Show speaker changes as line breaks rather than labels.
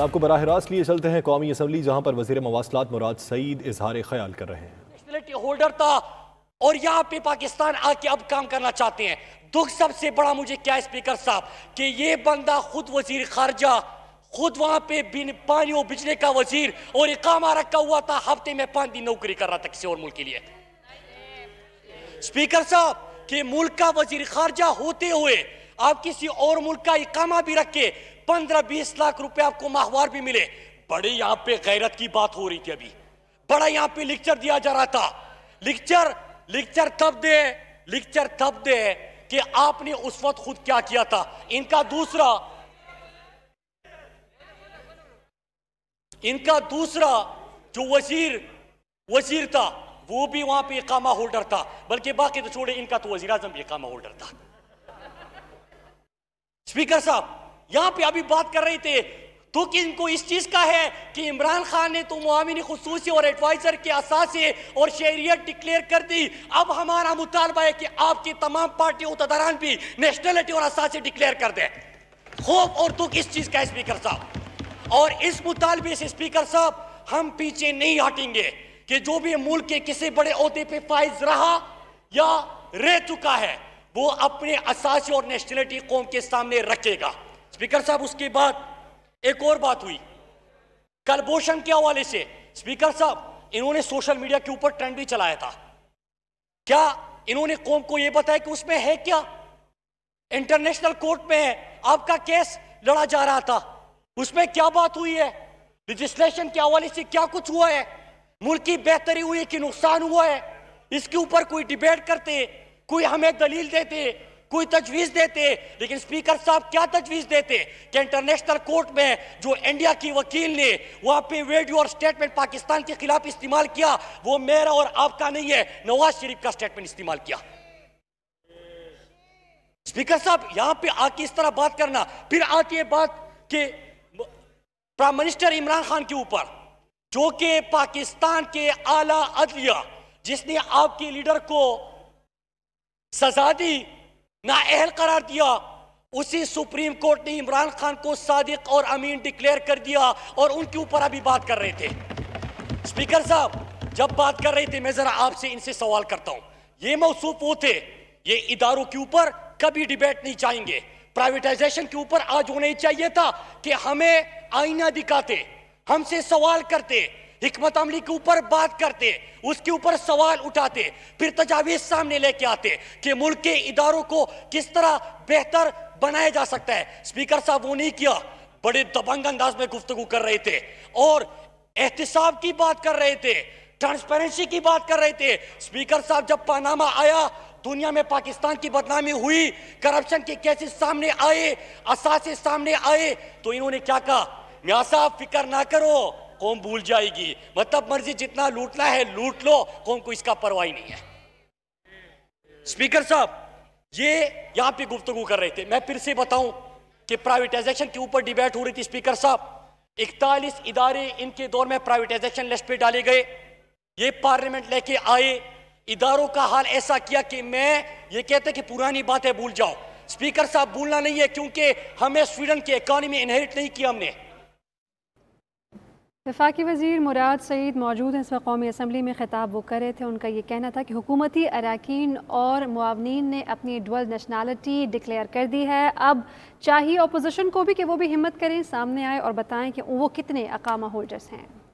आपको बरह रास्त लिए चलते हैं कौमी असम्बली जहां पर वजी मवासलात मुराद सईद इजहार ख्याल कर रहे हैं होल्डर था और यहां पे पाकिस्तान आके अब काम करना चाहते हैं दुख सबसे बड़ा मुझे क्या स्पीकर साहब कि ये बंदा खुद वजीर खारजा खुद वहां पे बिन पानी और बिजली का वजीर और इकामा रखा हुआ था हफ्ते में पांच दिन नौकरी कर रहा था किसी और मुल्क के लिए स्पीकर साहब के मुल्क का वजीर खारजा होते हुए आप किसी और मुल्क का इकामा भी रख के पंद्रह बीस लाख रुपए आपको माहवार भी मिले बड़े यहां पे गैरत की बात हो रही थी अभी बड़ा यहां पे लेक्चर दिया जा रहा था लेक्चर लेक्चर तब दे लेक्चर तब दे कि आपने उस वक्त खुद क्या किया था इनका दूसरा इनका दूसरा जो वजीर वजीर था वो भी वहां पे इकामा होल्डर था बल्कि बाकी तो छोड़े इनका तो वजीर आजम भी इकामा होल्डर था स्पीकर साहब यहां पे अभी बात कर रहे थे तो कि इनको इस चीज़ का है कि इमरान खान ने तो मामिन खसूसी और एडवाइज़र के असासे और शहरियत डिक्लेयर कर दी अब हमारा मुतालबा है कि आपकी तमाम पार्टी उतदारान भी नेशनलिटी और असासे डिक्लेयर कर दे खौफ और दुख इस चीज़ का है स्पीकर साहब और इस मुतालबे से स्पीकर साहब हम पीछे नहीं हटेंगे कि जो भी मुल्क के किसी बड़े अहदे पे फाइज रहा या रह चुका है वो अपने असासी और नेशनलिटी कौम के सामने रखेगा स्पीकर साहब उसके बाद एक और बात हुई कलभूषण के हवाले से स्पीकर साहब इन्होंने सोशल मीडिया के ऊपर ट्रेंड भी चलाया था क्या इन्होंने कौम को यह बताया कि उसमें है क्या इंटरनेशनल कोर्ट में है आपका केस लड़ा जा रहा था उसमें क्या बात हुई है रजिस्ट्रेशन के हवाले से क्या कुछ हुआ है मुल्क की बेहतरी हुई कि नुकसान हुआ है इसके ऊपर कोई डिबेट करते कोई हमें दलील देते कोई तजवीज देते लेकिन स्पीकर साहब क्या तजवीज देते कि इंटरनेशनल कोर्ट में जो इंडिया की वकील ने वहां पे वीडियो और स्टेटमेंट पाकिस्तान के खिलाफ इस्तेमाल किया वो मेरा और आपका नहीं है नवाज शरीफ का स्टेटमेंट इस्तेमाल किया स्पीकर साहब यहां पे आके इस तरह बात करना फिर आती है बात के प्राइम मिनिस्टर इमरान खान के ऊपर जो कि पाकिस्तान के आला अदलिया जिसने आपके लीडर को सजा दी नाअहल करार दिया उसी सुप्रीम कोर्ट ने इमरान खान को सादिक और अमीन डिक्लेयर कर दिया और उनके ऊपर अभी बात कर रहे थे स्पीकर साहब जब बात कर रहे थे मैं जरा आपसे इनसे सवाल करता हूं ये मौसू वो थे ये इदारों के ऊपर कभी डिबेट नहीं चाहेंगे प्राइवेटाइजेशन के ऊपर आज होना ही चाहिए था कि हमें आईना दिखाते हमसे सवाल करते हमत अमली के ऊपर बात करते उसके ऊपर सवाल उठाते फिर तजावीज सामने लेके आते कि मुल्क के इदारों को किस तरह बेहतर बनाया जा सकता है स्पीकर साहब वो नहीं किया बड़े दबंग अंदाज में गुफ्तु कर रहे थे और एहतसाब की बात कर रहे थे ट्रांसपेरेंसी की बात कर रहे थे स्पीकर साहब जब पानामा आया दुनिया में पाकिस्तान की बदनामी हुई करप्शन के केसेस सामने आए असासे सामने आए तो इन्होंने क्या कहा म्या साहब फिक्र ना करो कौम भूल जाएगी मतलब मर्जी जितना लूटना है लूट लो कौम को इसका परवाही नहीं है स्पीकर साहब ये यहां पे गुफ्तगु कर रहे थे मैं फिर से बताऊं कि प्राइवेटाइजेशन के ऊपर डिबेट हो रही थी स्पीकर साहब इकतालीस इदारे इनके दौर में प्राइवेटाइजेशन लिस्ट पे डाले गए ये पार्लियामेंट लेके आए इदारों का हाल ऐसा किया कि मैं ये कहते कि पुरानी बातें भूल जाओ स्पीकर साहब भूलना नहीं है क्योंकि हमें स्वीडन की इकोनॉमी इनहेरिट नहीं की हमने वफाकी वजीर मुराद सईद मौजूद हैं इस वक्त कौमी असम्बली में ख़िताब वो कर रहे थे उनका ये कहना था कि हुकूमती अरकान और मुआवन ने अपनी डुअल नेशनलिटी डिक्लेयर कर दी है अब चाहिए अपोजिशन को भी कि वो भी हिम्मत करें सामने आए और बताएं कि वो कितने अकामा होल्डर्स हैं